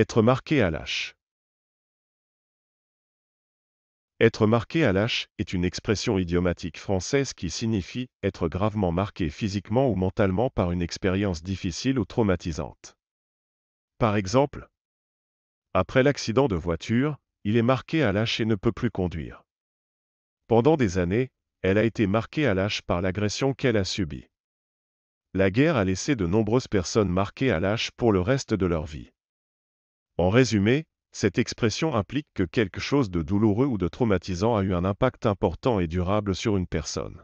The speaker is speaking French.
Être marqué à lâche Être marqué à lâche est une expression idiomatique française qui signifie être gravement marqué physiquement ou mentalement par une expérience difficile ou traumatisante. Par exemple, après l'accident de voiture, il est marqué à lâche et ne peut plus conduire. Pendant des années, elle a été marquée à l'âge par l'agression qu'elle a subie. La guerre a laissé de nombreuses personnes marquées à lâche pour le reste de leur vie. En résumé, cette expression implique que quelque chose de douloureux ou de traumatisant a eu un impact important et durable sur une personne.